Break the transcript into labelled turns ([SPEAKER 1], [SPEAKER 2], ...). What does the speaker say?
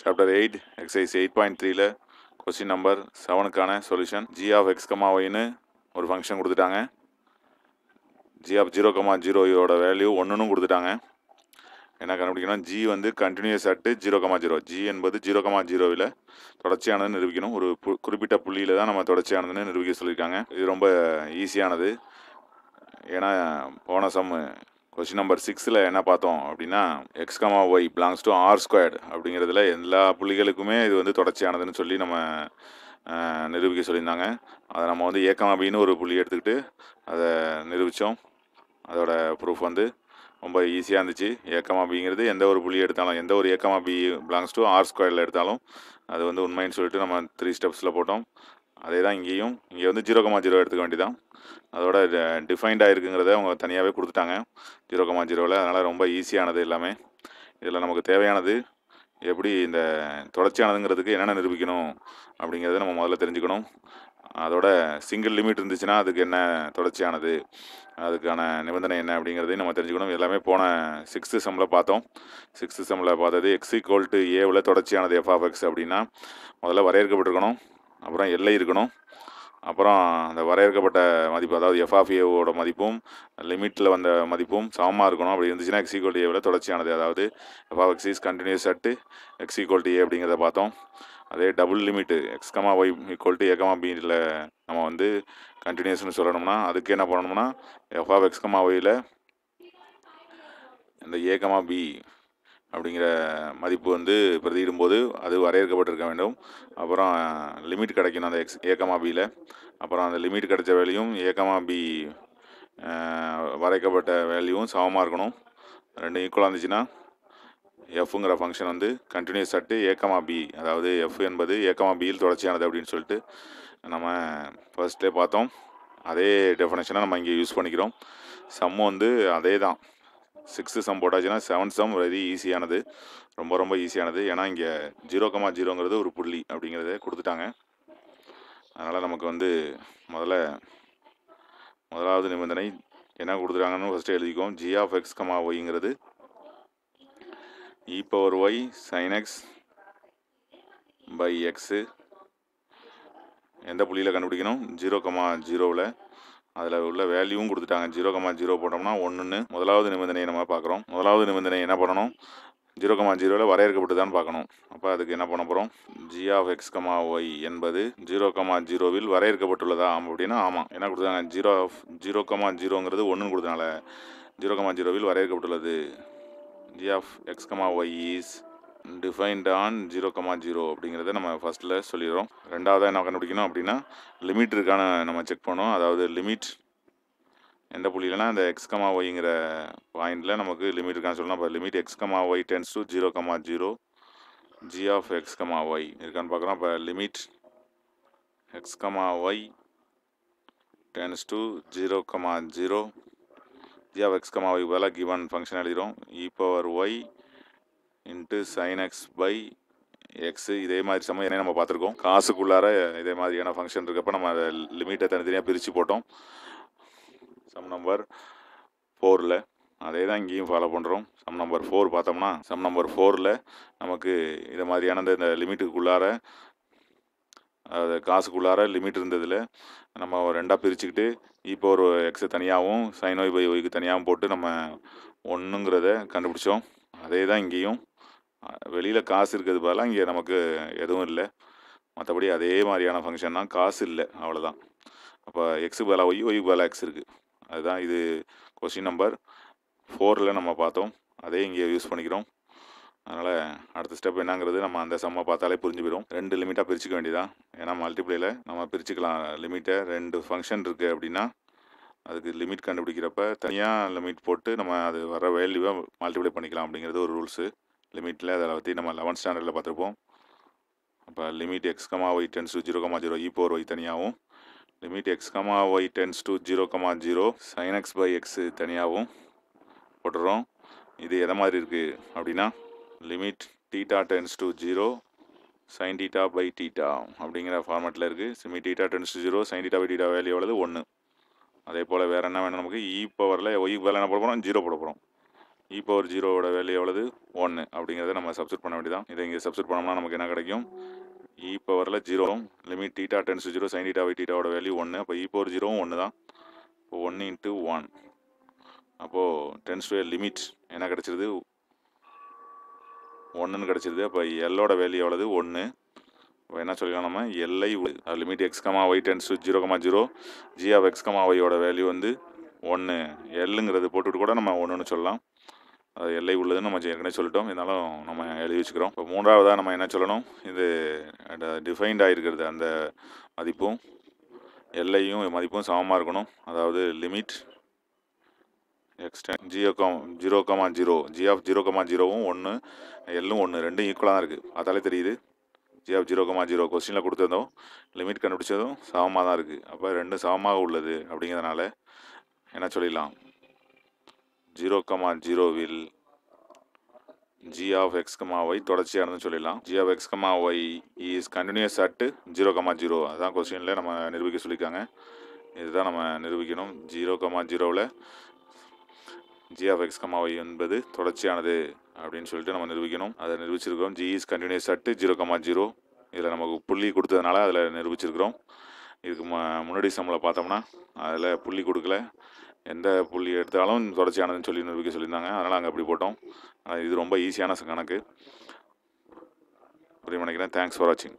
[SPEAKER 1] chapter eight exercise eight point த்ரீல question number செவனுக்கான solution G of X comma ஒயின்னு ஒரு ஃபங்க்ஷன் கொடுத்துட்டாங்க ஜி ஆஃப் ஜீரோ கமா ஜீரோயோட வேல்யூ ஒன்றுன்னு கொடுத்துட்டாங்க என்ன கண்டுபிடிக்கணும் ஜி வந்து continuous at zero comma zero G என்பது ஜீரோ கமா ஜீரோவில் தொடர்ச்சியானது நிரூபிக்கணும் ஒரு குறிப்பிட்ட புள்ளியில் தான் நம்ம தொடர்ச்சியானதுன்னு நிரூபிக்க சொல்லியிருக்காங்க இது ரொம்ப ஈஸியானது ஏன்னா போன சம்மு கொஸ்டின் நம்பர் சிக்ஸில் என்ன பார்த்தோம் அப்படின்னா x comma Y belongs to R squared அப்படிங்கிறதுல எல்லா புள்ளிகளுக்குமே இது வந்து தொடர்ச்சியானதுன்னு சொல்லி நம்ம நிரூபிக்க சொல்லியிருந்தாங்க அதை நம்ம வந்து ஏக்கம் அப்படின்னு ஒரு புள்ளி எடுத்துக்கிட்டு அதை நிரூபித்தோம் அதோட ப்ரூஃப் வந்து ரொம்ப ஈஸியாக இருந்துச்சு ஏக்கமா அப்படிங்கிறது எந்த ஒரு புள்ளி எடுத்தாலும் எந்த ஒரு a comma B belongs to R ஸ்கொயரில் எடுத்தாலும் அது வந்து உண்மைன்னு சொல்லிட்டு நம்ம த்ரீ ஸ்டெப்ஸில் போட்டோம் அதே தான் இங்கேயும் இங்கே வந்து ஜீரோ கமா ஜீரோ எடுத்துக்க வேண்டியதான் அதோட டிஃபைன்டாக இருக்குங்கிறத அவங்க தனியாகவே கொடுத்துட்டாங்க ஜீரோ கமா ஜீரோவில் அதனால் ரொம்ப ஈஸியானது எல்லாமே இதில் நமக்கு தேவையானது எப்படி இந்த தொடர்ச்சியானதுங்கிறதுக்கு என்னென்ன நிரூபிக்கணும் அப்படிங்கிறத நம்ம முதல்ல தெரிஞ்சுக்கணும் அதோட சிங்கிள் லிமிட் இருந்துச்சுன்னா அதுக்கு என்ன தொடர்ச்சியானது அதுக்கான நிபந்தனை என்ன அப்படிங்கிறதையும் நம்ம தெரிஞ்சுக்கணும் எல்லாமே போன சிக்ஸ்த்து செம்மில் பார்த்தோம் சிக்ஸ்த்து செம்மில் பார்த்தது எக்ஸி ஈக்குவல் ஏவில் தொடர்ச்சியானது எஃப் எக்ஸ் அப்படின்னா முதல்ல வரையறுக்கப்பட்டிருக்கணும் அப்புறம் எல்லை இருக்கணும் அப்புறம் அந்த வரையறுக்கப்பட்ட மதிப்பு அதாவது எஃப்ஆஃப்ஏவோட மதிப்பும் லிமிட்டில் வந்த மதிப்பும் சமமாக இருக்கணும் அப்படி இருந்துச்சுன்னா எக்ஸ் ஈக்குவல் ஏவில் தொடர்ச்சியானது அதாவது f of X is continuous at X equal A அப்படிங்கிறத பார்த்தோம் அதே double limit x comma Y equal to a comma பியில் நம்ம வந்து கண்டினியூஸ்னு சொல்லணும்னா அதுக்கு என்ன பண்ணணும்னா எஃப்ஆஃப் எக்ஸ்கமா ஒயில் இந்த ஏகமா பி அப்படிங்கிற மதிப்பு வந்து பிரதியிடும்போது அது வரையறுக்கப்பட்டிருக்க வேண்டும் அப்புறம் லிமிட் கிடைக்கணும் அந்த எக்ஸ் ஏக்கமா பியில் அப்புறம் அந்த லிமிட் கிடைச்ச வேலையும் ஏக்கமா பி வரைக்கப்பட்ட வேல்யூவும் சமமாக இருக்கணும் ரெண்டு ஈக்குவலாக இருந்துச்சுன்னா எஃப்ங்கிற ஃபங்க்ஷன் வந்து கண்டினியூஸ் அட்டு ஏக்கமா பி அதாவது எஃப் என்பது ஏக்கமா பியில் தொடர்ச்சியானது அப்படின்னு சொல்லிட்டு நம்ம ஃபர்ஸ்ட்டே பார்த்தோம் அதே டெஃபனேஷனை நம்ம இங்கே யூஸ் பண்ணிக்கிறோம் சம்மு வந்து அதே தான் சிக்ஸ்த்து சம் போட்டாச்சுன்னா செவன்த் சம் வெரி ஈஸியானது ரொம்ப ரொம்ப ஈஸியானது ஏன்னா இங்கே ஜீரோ கமா ஜீரோங்கிறது ஒரு புள்ளி அப்படிங்கிறத கொடுத்துட்டாங்க அதனால் நமக்கு வந்து முதல்ல முதலாவது நிபந்தனை என்ன கொடுத்துட்டாங்கன்னு ஃபஸ்ட்டு எழுதிக்குவோம் ஜி ஆஃப் எக்ஸ் கமா ஒய்ங்கிறது e power Y sine X by x எந்த புள்ளியில் கண்டுபிடிக்கணும் ஜீரோ கமா ஜீரோவில் அதில் உள்ள வேல்யூவும் கொடுத்துட்டாங்க ஜீரோ கமா ஜீரோ போட்டோம்னா ஒன்றுன்னு முதலாவது நிபந்தனையை நம்ம பார்க்குறோம் முதலாவது நிபந்தனை என்ன பண்ணணும் ஜீரோ கமா ஜீரோவில் வரையறுக்கப்பட்டுதான் பார்க்கணும் அப்போ அதுக்கு என்ன பண்ண போகிறோம் G of X comma Y என்பது ஜீரோ கமா ஜீரோவில் வரையறுக்கப்பட்டுள்ளதா அப்படின்னா ஆமாம் என்ன கொடுத்தாங்க ஜீரோ ஆஃப் ஜீரோ கமா ஜீரோங்கிறது ஒன்றுன்னு கொடுத்தனால ஜீரோ கமா ஜீரோவில் வரையறுக்கப்பட்டுள்ளது G of X comma Y is defined on zero comma zero அப்படிங்கிறத நம்ம ஃபஸ்ட்டில் சொல்லிடுறோம் ரெண்டாவதாக என்ன கண்டுபிடிக்கணும் அப்படின்னா லிமிட் இருக்கான நம்ம செக் பண்ணோம் அதாவது லிமிட் எந்த புள்ளியிலனா அந்த எக்ஸ் கமா ஒய்ங்கிற பாயிண்ட்டில் நமக்கு லிமிட் இருக்கான்னு சொல்லலாம் இப்போ limit X comma Y tends to zero comma zero G of X comma Y இருக்கான்னு பார்க்குறோம் இப்போ limit X comma Y tends to zero comma zero G of X comma Y பதிலாக given function எழுதிடும் e power Y into sine X by x இதே மாதிரி சமயம் என்ன நம்ம பார்த்துருக்கோம் காசுக்குள்ளார இதே மாதிரியான ஃபங்க்ஷன் இருக்கப்போ நம்ம அதை லிமிட்டை தனித்தனியாக பிரித்து போட்டோம் சம் நம்பர் ஃபோரில் அதே தான் இங்கேயும் ஃபாலோ பண்ணுறோம் சம் நம்பர் ஃபோர் பார்த்தோம்னா சம் நம்பர் ஃபோரில் நமக்கு இதை மாதிரியான இந்த லிமிட்டுக்குள்ளார அது காசுக்குள்ளார லிமிட் இருந்ததில் நம்ம ரெண்டாக பிரிச்சுக்கிட்டு இப்போ ஒரு எக்ஸை தனியாகவும் சைனோய் பை ஒய்க்கு தனியாகவும் போட்டு நம்ம ஒன்றுங்கிறத கண்டுபிடிச்சோம் அதே தான் இங்கேயும் வெளியில் காசு இருக்கிறது பதிலாக இங்கே நமக்கு எதுவும் இல்லை மற்றபடி அதே மாதிரியான ஃபங்க்ஷன்னா காசு இல்லை அவ்வளோதான் அப்போ எக்ஸு பதிலாக ஒய் ஒய் பதிலாக எக்ஸ் இருக்குது அதுதான் இது கொஷின் நம்பர் ஃபோரில் நம்ம பார்த்தோம் அதே இங்கே யூஸ் பண்ணிக்கிறோம் அதனால் அடுத்த ஸ்டெப் என்னங்கிறது நம்ம அந்த சம்மை பார்த்தாலே புரிஞ்சு போயிடும் ரெண்டு லிமிட்டாக பிரிச்சுக்க வேண்டியதான் ஏன்னா மல்டிப்ளேயில் நம்ம பிரிச்சுக்கலாம் லிமிட்டை ரெண்டு ஃபங்க்ஷன் இருக்குது அப்படின்னா அதுக்கு லிமிட் கண்டுபிடிக்கிறப்ப தனியாக லிமிட் போட்டு நம்ம அது வர வேல்யூவை மல்டிப்ளை பண்ணிக்கலாம் அப்படிங்கிறது ஒரு ரூல்ஸு லிமிட்டில் அதை பற்றி நம்ம லெவன்த் ஸ்டாண்டர்டில் பார்த்துருப்போம் அப்போ limit x comma Y tends to zero comma zero e power Y தனியாகவும் limit x comma Y tends to zero comma zero sine X by X தனியாகவும் போட்டுறோம் இது எதை மாதிரி இருக்குது அப்படின்னா limit theta tends to zero sine theta by theta அப்படிங்கிற ஃபார்மேட்டில் இருக்குது சிமி theta tends to zero sine theta by theta value எவ்வளவு ஒன்று அதே போல் வேறு என்ன வேணும் நமக்கு இ பவரில் ஒய் வேலை என்ன போட போகிறோம் ஜீரோ போட போகிறோம் இ பவர் ஜீரோவோட வேல்யூ எவ்வளவு ஒன்று அப்படிங்கிறத நம்ம சப்ஸ்ட் பண்ண வேண்டியதான் இதை இங்கே சப்ஸ்ட் பண்ணம்னா நமக்கு என்ன கிடைக்கும் இ பவரில் zero limit to 0 zero theta by theta டீட்டாவோட வேல்யூ ஒன்று e அப்போ இ பவர் ஜீரோவும் ஒன்று தான் 1 into இன்ட்டு ஒன் அப்போது டென்ஸ் a லிமிட் என்ன 1 ஒன்றுன்னு கிடச்சிருது அப்போ எல்லோட வேல்யூ எவ்வளவு ஒன்று இப்போ என்ன சொல்லிக்கலாம் நம்ம எல்ஐ limit x comma Y tends to zero comma zero G of x comma ஒய்யோட வேல்யூ வந்து ஒன்று எல்லுங்கிறது போட்டுவிட்டு கூட நம்ம ஒன்றுன்னு சொல்லலாம் அது எல்லை உள்ளதுன்னு நம்ம ஏற்கனவே சொல்லிட்டோம் இருந்தாலும் நம்ம எழுதி வச்சுக்கிறோம் இப்போ மூன்றாவதாக நம்ம என்ன சொல்லணும் இது டிஃபைன்ட் இருக்கிறது அந்த மதிப்பும் எல்லையும் மதிப்பும் சமமாக இருக்கணும் அதாவது லிமிட் எக்ஸ்டென் ஜியோ கம் zero comma zero G of zero comma ஜீரோவும் ஒன்று எல்லும் ஒன்று ரெண்டும் ஈக்குவலாக தான் இருக்குது அதாலே தெரியுது ஜி ஆஃப் ஜீரோ கமா ஜீரோ கொஸ்டினில் கொடுத்துருந்தோம் லிமிட் கண்டுபிடிச்சதும் சமமாக தான் இருக்குது அப்போ ரெண்டும் சமமாக உள்ளது அப்படிங்கிறதுனால என்ன சொல்லிடலாம் ஜீரோ கமா ஜீரோவில் ஜி ஆஃப் x, y தொடர்ச்சியானதுன்னு சொல்லிடலாம் G of of Y is continuous at zero comma zero அதுதான் கொஸ்டினில் நம்ம நிரூபிக்க சொல்லியிருக்காங்க இதுதான் நம்ம நிரூபிக்கணும் ஜீரோ கமா ஜீரோவில் ஜி ஆஃப் எக்ஸ் கமாவை என்பது தொடர்ச்சியானது அப்படின்னு சொல்லிட்டு நம்ம நிரூபிக்கணும் அதை நிரூபிச்சிருக்கோம் is continuous at zero comma zero இதில் நமக்கு புள்ளி கொடுத்ததுனால அதில் நிரூபிச்சிருக்கிறோம் இதுக்கு ம முன்னாடி சம்பளம் பார்த்தோம்னா அதில் புள்ளி கொடுக்கல எந்த புள்ளி எடுத்தாலும் தொடர்ச்சியானதுன்னு சொல்லி நிரூபிக்க சொல்லியிருந்தாங்க அதனால் அங்கே அப்படி போட்டோம் இது ரொம்ப ஈஸியான கணக்கு அப்படி நினைக்கிறேன் தேங்க்ஸ் ஃபார் வாட்சிங்